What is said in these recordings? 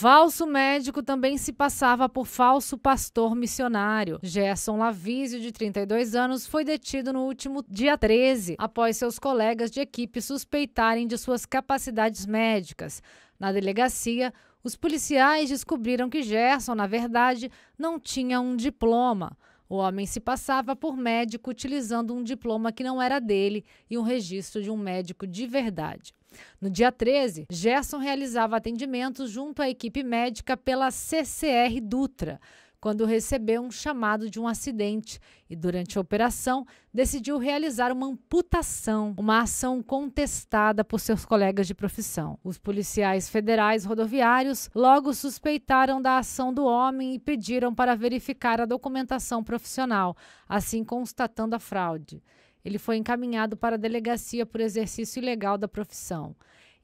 Falso médico também se passava por falso pastor missionário. Gerson Lavizio, de 32 anos, foi detido no último dia 13, após seus colegas de equipe suspeitarem de suas capacidades médicas. Na delegacia, os policiais descobriram que Gerson, na verdade, não tinha um diploma. O homem se passava por médico utilizando um diploma que não era dele e um registro de um médico de verdade. No dia 13, Gerson realizava atendimentos junto à equipe médica pela CCR Dutra, quando recebeu um chamado de um acidente e, durante a operação, decidiu realizar uma amputação, uma ação contestada por seus colegas de profissão. Os policiais federais rodoviários logo suspeitaram da ação do homem e pediram para verificar a documentação profissional, assim constatando a fraude. Ele foi encaminhado para a delegacia por exercício ilegal da profissão.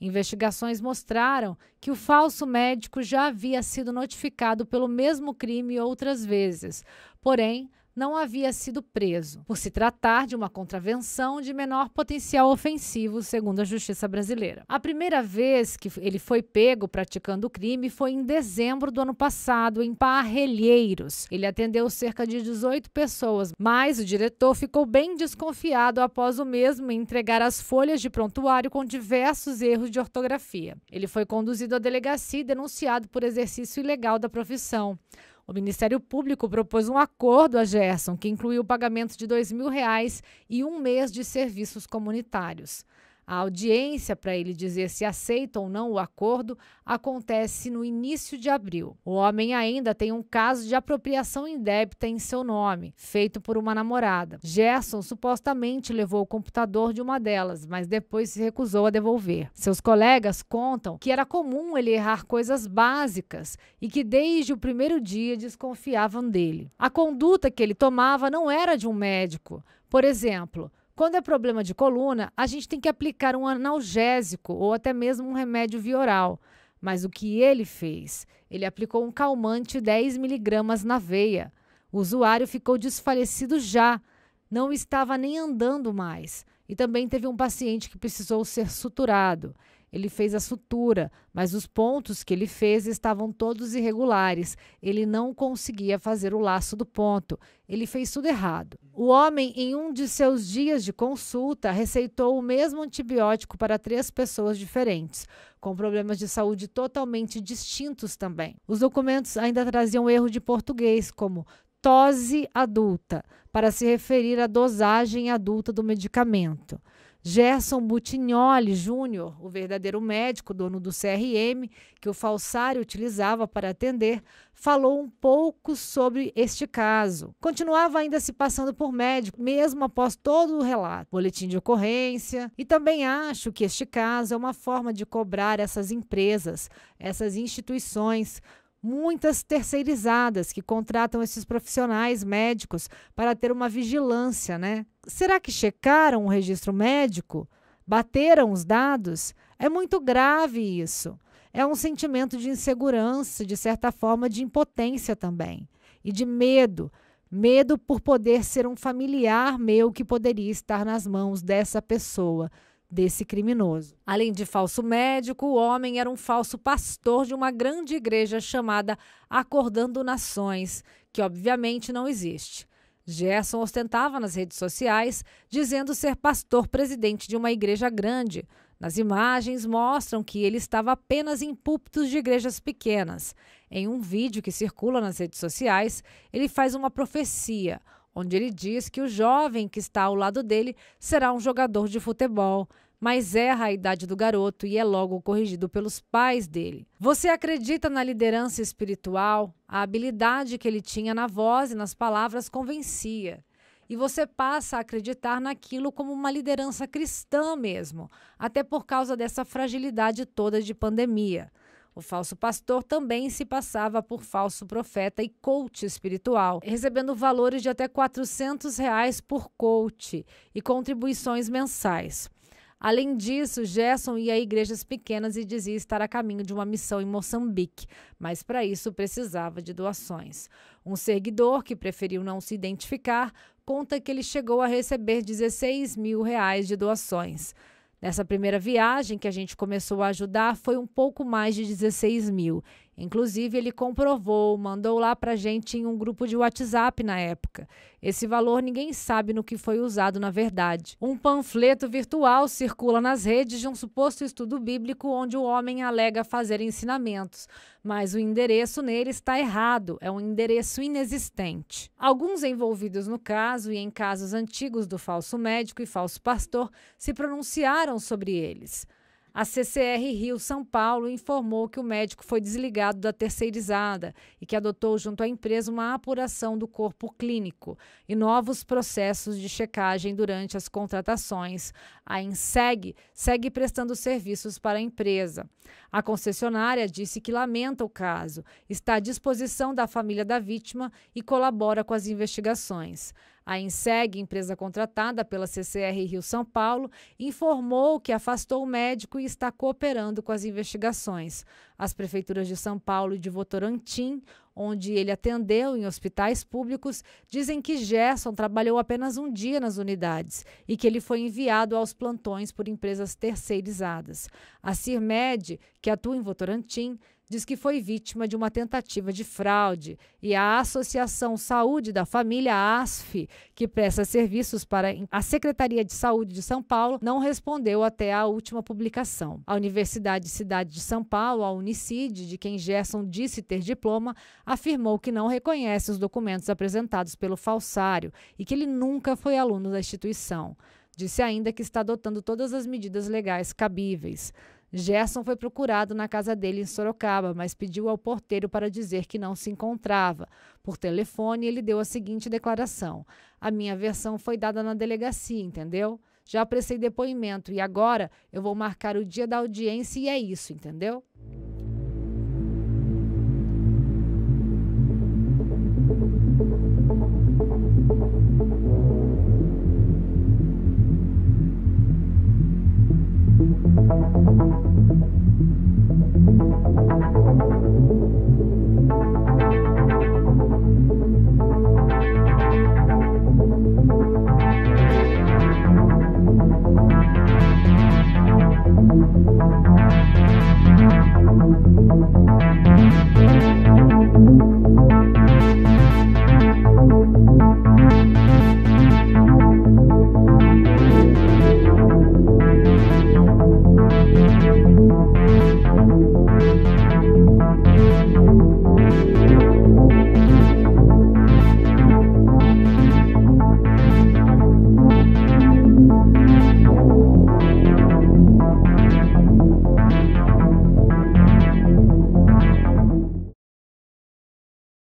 Investigações mostraram que o falso médico já havia sido notificado pelo mesmo crime outras vezes, porém não havia sido preso, por se tratar de uma contravenção de menor potencial ofensivo, segundo a justiça brasileira. A primeira vez que ele foi pego praticando o crime foi em dezembro do ano passado, em Parrelheiros. Ele atendeu cerca de 18 pessoas, mas o diretor ficou bem desconfiado após o mesmo entregar as folhas de prontuário com diversos erros de ortografia. Ele foi conduzido à delegacia e denunciado por exercício ilegal da profissão. O Ministério Público propôs um acordo a Gerson, que incluiu o pagamento de R$ 2.000 e um mês de serviços comunitários. A audiência para ele dizer se aceita ou não o acordo acontece no início de abril. O homem ainda tem um caso de apropriação indébita em seu nome, feito por uma namorada. Gerson supostamente levou o computador de uma delas, mas depois se recusou a devolver. Seus colegas contam que era comum ele errar coisas básicas e que desde o primeiro dia desconfiavam dele. A conduta que ele tomava não era de um médico. Por exemplo, quando é problema de coluna, a gente tem que aplicar um analgésico ou até mesmo um remédio vioral. Mas o que ele fez? Ele aplicou um calmante 10 miligramas na veia. O usuário ficou desfalecido já, não estava nem andando mais. E também teve um paciente que precisou ser suturado. Ele fez a sutura, mas os pontos que ele fez estavam todos irregulares. Ele não conseguia fazer o laço do ponto. Ele fez tudo errado. O homem, em um de seus dias de consulta, receitou o mesmo antibiótico para três pessoas diferentes, com problemas de saúde totalmente distintos também. Os documentos ainda traziam erro de português, como tose adulta, para se referir à dosagem adulta do medicamento. Gerson Butignoli Júnior, o verdadeiro médico, dono do CRM, que o falsário utilizava para atender, falou um pouco sobre este caso. Continuava ainda se passando por médico, mesmo após todo o relato, boletim de ocorrência. E também acho que este caso é uma forma de cobrar essas empresas, essas instituições, muitas terceirizadas que contratam esses profissionais médicos para ter uma vigilância, né? Será que checaram o registro médico? Bateram os dados? É muito grave isso. É um sentimento de insegurança, de certa forma de impotência também, e de medo. Medo por poder ser um familiar meu que poderia estar nas mãos dessa pessoa desse criminoso. Além de falso médico, o homem era um falso pastor de uma grande igreja chamada Acordando Nações, que obviamente não existe. Gerson ostentava nas redes sociais, dizendo ser pastor presidente de uma igreja grande. Nas imagens mostram que ele estava apenas em púlpitos de igrejas pequenas. Em um vídeo que circula nas redes sociais, ele faz uma profecia onde ele diz que o jovem que está ao lado dele será um jogador de futebol, mas erra a idade do garoto e é logo corrigido pelos pais dele. Você acredita na liderança espiritual? A habilidade que ele tinha na voz e nas palavras convencia. E você passa a acreditar naquilo como uma liderança cristã mesmo, até por causa dessa fragilidade toda de pandemia. O falso pastor também se passava por falso profeta e coach espiritual, recebendo valores de até R$ 400 reais por coach e contribuições mensais. Além disso, Gerson ia a igrejas pequenas e dizia estar a caminho de uma missão em Moçambique, mas para isso precisava de doações. Um seguidor, que preferiu não se identificar, conta que ele chegou a receber 16 mil reais de doações. Nessa primeira viagem que a gente começou a ajudar, foi um pouco mais de 16 mil. Inclusive, ele comprovou, mandou lá para a gente em um grupo de WhatsApp na época. Esse valor ninguém sabe no que foi usado na verdade. Um panfleto virtual circula nas redes de um suposto estudo bíblico onde o homem alega fazer ensinamentos, mas o endereço nele está errado, é um endereço inexistente. Alguns envolvidos no caso e em casos antigos do falso médico e falso pastor se pronunciaram sobre eles. A CCR Rio São Paulo informou que o médico foi desligado da terceirizada e que adotou junto à empresa uma apuração do corpo clínico e novos processos de checagem durante as contratações. A INSEG segue prestando serviços para a empresa. A concessionária disse que lamenta o caso, está à disposição da família da vítima e colabora com as investigações. A INSEG, empresa contratada pela CCR Rio São Paulo, informou que afastou o médico e está cooperando com as investigações. As prefeituras de São Paulo e de Votorantim, onde ele atendeu em hospitais públicos, dizem que Gerson trabalhou apenas um dia nas unidades e que ele foi enviado aos plantões por empresas terceirizadas. A CIRMED, que atua em Votorantim, diz que foi vítima de uma tentativa de fraude e a Associação Saúde da Família ASF, que presta serviços para a Secretaria de Saúde de São Paulo, não respondeu até a última publicação. A Universidade Cidade de São Paulo, a Unicid, de quem Gerson disse ter diploma, afirmou que não reconhece os documentos apresentados pelo falsário e que ele nunca foi aluno da instituição. Disse ainda que está adotando todas as medidas legais cabíveis. Gerson foi procurado na casa dele em Sorocaba, mas pediu ao porteiro para dizer que não se encontrava. Por telefone, ele deu a seguinte declaração: A minha versão foi dada na delegacia, entendeu? Já prestei depoimento e agora eu vou marcar o dia da audiência e é isso, entendeu?